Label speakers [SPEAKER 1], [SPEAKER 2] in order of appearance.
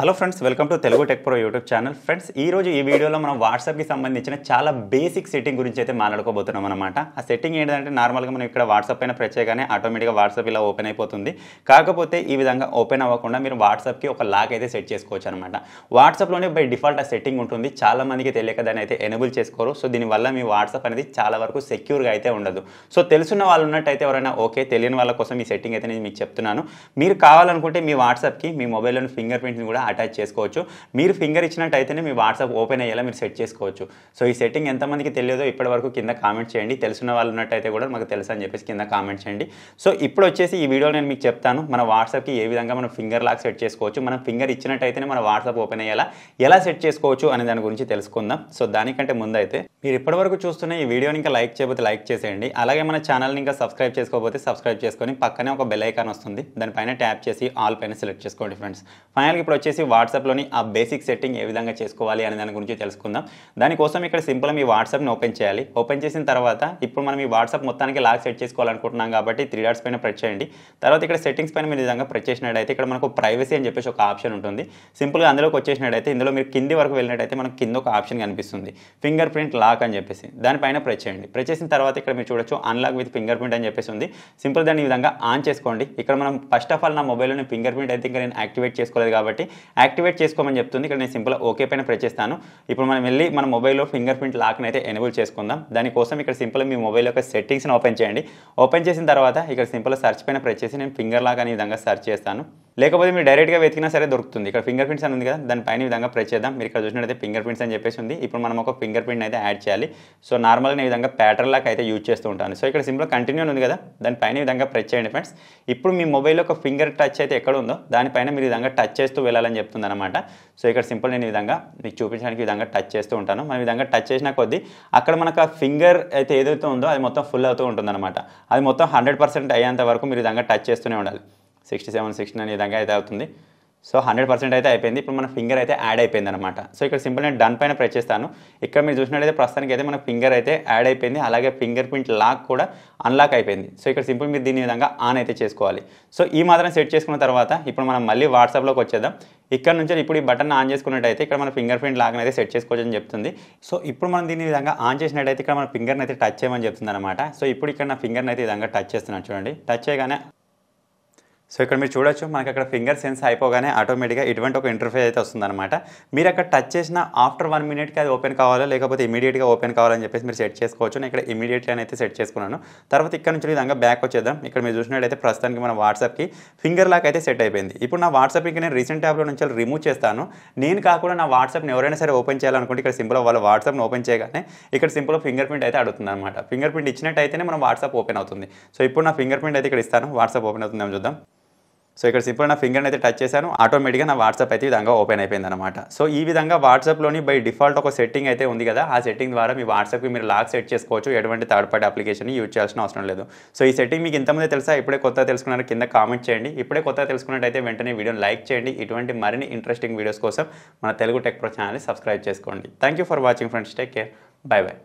[SPEAKER 1] hello friends welcome to Telugu tech pro YouTube channel friends ఈ రోజు ఈ వీడియోలో మనం వాట్సాప్కి సంబంధించిన చాలా బేసిక్ సెట్టింగ్ గురించి అయితే మాట్లాడుకోబోతున్నాం అనమాట ఆ సెట్టింగ్ ఏంటంటే నార్మల్గా మనం ఇక్కడ వాట్సాప్ పైన ప్రత్యేకంగా ఆటోమేటిక్గా వాట్సాప్ ఇలా ఓపెన్ అయిపోతుంది కాకపోతే ఈ విధంగా ఓపెన్ అవ్వకుండా మీరు వాట్సాప్కి ఒక లాక్ అయితే సెట్ చేసుకోవచ్చు అనమాట వాట్సాప్లోనే బై డిఫాల్ట్ ఆ సెట్టింగ్ ఉంటుంది చాలా మందికి తెలియక దాన్ని అయితే ఎనేబుల్ చేసుకోరు సో దీనివల్ల మీ వాట్సాప్ అనేది చాలా వరకు సెక్యూర్గా అయితే ఉండదు సో తెలుసున్న వాళ్ళు ఉన్నట్టయితే ఎవరైనా ఓకే తెలియని వాళ్ళ కోసం ఈ సెట్టింగ్ అయితే నేను మీకు చెప్తున్నాను మీరు కావాలనుకుంటే మీ వాట్సాప్కి మీ మొబైల్లోని ఫింగర్ ప్రింట్ని కూడా అటాచ్ చేసుకోవచ్చు మీరు ఫింగర్ ఇచ్చినట్టయితేనే మీ వాట్సాప్ ఓపెన్ అయ్యేలా మీరు సెట్ చేసుకోవచ్చు సో ఈ సెట్టింగ్ ఎంతమందికి తెలియదో ఇప్పటివరకు కింద కామెంట్ చేయండి తెలిసిన వాళ్ళు ఉన్నట్టయితే కూడా మాకు తెలుసు అని చెప్పేసి కింద కామెంట్ చేయండి సో ఇప్పుడు వచ్చేసి ఈ వీడియో నేను మీకు చెప్తాను మన వాట్సాప్కి ఏ విధంగా మనం ఫింగర్ లాక్ సెట్ చేసుకోవచ్చు మనం ఫింగర్ ఇచ్చినట్టయితేనే మన వాట్సాప్ ఓపెన్ అయ్యేలా ఎలా సెట్ చేసుకోవచ్చు అనే దాని గురించి తెలుసుకుందాం సో దానికంటే ముందైతే మీరు ఇప్పటివరకు చూస్తున్న ఈ వీడియోని ఇంకా లైక్ చేయబోతే లైక్ చేసేయండి అలాగే మన ఛానల్ని ఇంకా సబ్స్క్రైబ్ చేసుకోకపోతే సబ్స్క్రైబ్ చేసుకొని పక్కనే ఒక బెల్ ఐకాన్ వస్తుంది దానిపైన ట్యాప్ చేసి ఆల్ పైన సెలెక్ట్ చేసుకోండి ఫ్రెండ్స్ ఫైనల్గా ఇప్పుడు వచ్చేసి వచ్చేసి వాట్సాప్లోని ఆ బేసిక్ సెట్టింగ్ ఏ విధంగా చేసుకోవాలి అనే దాని గురించి తెలుసుకుందాం దానికోసం ఇక్కడ సింపుల్ మీ వాట్సాప్ని ఓపెన్ చేయాలి ఓపెన్ చేసిన తర్వాత ఇప్పుడు మనం ఈ వాట్సాప్ మొత్తానికి లాక్ సెట్ చేసుకోవాలనుకుంటున్నాం కాబట్టి త్రీ డాట్స్ పైన ప్రెస్ చేయండి తర్వాత ఇక్కడ సెట్టింగ్స్ పైన మీరు విధంగా ప్రెస్ చేసినట్టయితే ఇక్కడ మనకు ప్రైవసీ అని చెప్పేసి ఒక ఆప్షన్ ఉంటుంది సింపుల్గా అందులోకి వచ్చేసినట్టయితే ఇందులో మీరు కింది వరకు వెళ్ళినట్టయితే మనకు కింద ఒక ఆప్షన్ కనిపిస్తుంది ఫింగర్ ప్రింట్ లాక్ అని చెప్పేసి దానిపైన ప్రెస్ చేయండి ప్రెస్ చేసిన తర్వాత ఇక్కడ మీరు చూడొచ్చు అన్లాక్ విత్ ఫింగర్ ప్రింట్ అని చెప్పేసి ఉంది సింపుల్ దాన్ని ఈ విధంగా ఆన్ చేసుకోండి ఇక్కడ మనం ఫస్ట్ ఆఫ్ ఆల్ నా మొబైల్లోని ఫింగర్ ప్రింట్ అయితే ఇంకా నేను యాక్టివేట్ చేసుకోలేదు కాబట్టి యాక్టివేట్ చేసుకోమని చెప్తుంది ఇక్కడ నేను సింపుల్ ఓకే పైన ప్రెస్ చేస్తాను ఇప్పుడు మనం వెళ్ళి మన మొబైల్లో ఫింగర్ ప్రింట్ లాక్ని అయితే ఎనేబుల్ చేసుకుందాం దానికోసం ఇక్కడ సింపుల్ మీ మొబైల్ యొక్క సెట్టింగ్స్ని ఓపెన్ చేయండి ఓపెన్ చేసిన తర్వాత ఇక్కడ సింపుల్ సర్చ్ పైన ప్రెస్ చేసి నేను ఫింగర్ లాక్ అనే విధంగా సర్చ్ చేస్తాను లేకపోతే మీరు డైరెక్ట్గా వెతికినా సరే దొరుకుతుంది ఇక్కడ ఫింగర్ ప్రింట్స్ అని ఉంది కదా దాని పైన విధంగా ప్రెస్ చేద్దాం మీరు ఇక్కడ చూసినట్టయితే ఫింగర్ ప్రింట్స్ అని చెప్పేసి ఉంది ఇప్పుడు మనం ఒక ఫింగర్ ప్రింట్ అయితే యాడ్ చేయాలి సో నార్మల్గా నేను విధంగా ప్యాటర్న్ లాగా అయితే యూజ్ చేస్తూ ఉంటాను సో ఇక్కడ సింపుల్ కంటిన్యూ ఉంది కదా దాని పైన విధంగా ప్రెస్ చేయండి ఫ్రెండ్స్ ఇప్పుడు మీ మొబైల్లో ఒక ఫింగర్ టచ్ అయితే ఎక్కడ ఉందో దానిపైన మీరు విధంగా టచ్ చేస్తూ వెళ్ళాలని చెప్తుంది అనమాట సో ఇక్కడ సింపుల్ నేను విధంగా మీకు చూపించడానికి విధంగా టచ్ చేస్తూ ఉంటాను మనం విధంగా టచ్ చేసిన కొద్దీ అక్కడ మనకు ఆ ఫింగర్ అయితే ఏదైతే ఉందో అది మొత్తం ఫుల్ అవుతూ అనమాట అది మొత్తం హండ్రెడ్ పర్సెంట్ అయ్యేంత వరకు మీరు విధంగా టచ్ చేస్తూనే ఉండాలి సిక్స్టీ సెవెన్ సిక్స్టీ నైన్ విధంగా అయితే అవుతుంది సో హండ్రెడ్ పర్సెంట్ అయితే అయిపోయింది ఇప్పుడు మన ఫింగర్ అయితే యాడ్ అయిపోయింది అనమాట సో ఇక్కడ సింపుల్ నేను డన్ పైన ప్రెస్ చేస్తాను ఇక్కడ మీరు చూసినట్టయితే ప్రస్తుతానికి అయితే మన ఫింగర్ అయితే యాడ్ అయిపోయింది అలాగే ఫింగర్ ప్రింట్ లాక్ కూడా అన్లాక్ అయిపోయింది సో ఇక్కడ సింపుల్ మీరు దీని విధంగా ఆన్ అయితే చేసుకోవాలి సో ఈ మాత్రం సెట్ చేసుకున్న తర్వాత ఇప్పుడు మనం మళ్ళీ వాట్సాప్లోకి వచ్చేద్దాం ఇక్కడ నుంచి ఇప్పుడు ఈ బటన్ ఆన్ చేసుకున్నట్టయితే ఇక్కడ మన ఫింగర్ ప్రింట్ లాక్ అయితే సెట్ చేసుకోవచ్చని చెప్తుంది సో ఇప్పుడు మనం దీని విధంగా ఆన్ చేసినట్టయితే ఇక్కడ మన ఫింగర్ని అయితే టచ్ చేయమని చెప్తుంది అనమాట సో ఇప్పుడు ఇక్కడ నా ఫింగర్ని అయితే విధంగా టచ్ చేస్తున్నాను చూడండి టచ్ చేయగానే సో ఇక్కడ మీరు చూడొచ్చు మనకి అక్కడ ఫింగర్ సెన్స్ అయిపోగానే ఆటోమేటిక్గా ఇటువంటి ఒక ఇంటర్ఫేస్ అయితే వస్తుందన్నమాట మీరు అక్కడ టచ్ చేసిన ఆఫ్టర్ వన్ మినిట్కి అది ఓపెన్ కావాలా లేకపోతే ఇమీడియట్గా ఓపెన్ కావాలని చెప్పేసి మీరు సెట్ చేసుకోవచ్చు నేను ఇక్కడ ఇమీడియట్లీ అయితే సెట్ చేసుకున్నాను తర్వాత ఇక్కడ నుంచి విధంగా బ్యాక్ వచ్చేద్దాం ఇక్కడ మీరు చూసినట్టయితే ప్రస్తుతానికి మన వాట్సాప్కి ఫింగర్ లాక్ అయితే సెట్ అయిపోయింది ఇప్పుడు నా వాట్సాప్కి నేను రీసెంట్ ట్యాబ్లో నుంచి రిమూవ్ చేస్తాను నేను కాకుండా నా వాట్సాప్ని ఎవరైనా సరే ఓపెన్ చేయాలనుకుంటే ఇక్కడ సింపుల్ వాళ్ళ వాట్సాప్ని ఓపెన్ చేయగానే ఇక్కడ సింపుల్ ఫింగర్ ప్రింట్ అయితే అడుగుతుంది అనమాట ఫింగర్ ప్రింట్ ఇచ్చినట్టయితేనే మనం వాట్సాప్ ఓపెన్ అవుతుంది సో ఇప్పుడు నా ఫింగర్ ప్రింట్ అయితే ఇక్కడ ఇస్తాను వాట్సాప్ ఓపెన్ అవుతుందని చూద్దాం సో ఇక్కడ సింపుల్ నా ఫింగర్ అయితే టచ్ చేశాను ఆటోమేటిక్గా నా వాట్సాప్ అయితే విధంగా ఓపెన్ అయిపోయింది అనమాట సో ఈ విధంగా వాట్సాప్లోని బై డిఫాల్ట్ ఒక సెట్టింగ్ అయితే ఉంది కదా ఆ సెట్టింగ్ ద్వారా మీ వాట్సాప్కి మీరు లాక్ సెట్ చేసుకోవచ్చు ఎటువంటి థర్డ్ పార్టీ అప్లికేషన్ యూజ్ చేయాల్సిన అవసరం లేదు సో ఈ సెట్టింగ్ మీకు ఇంతమంది తెలుసా ఇప్పుడే కొత్త తెలుసుకున్నారు కింద కామెంట్ చేయండి ఇప్పుడే కొత్త తెలుసుకున్నట్టయితే వెంటనే వీడియోని లైక్ చేయండి ఇటువంటి మరిన్ని ఇంట్రెస్టింగ్ వీడియోస్ కోసం మన తెలుగు టెక్ ప్రో ఛానల్ని సబ్స్క్రైబ్ చేసుకోండి thank you for watching friends take care bye by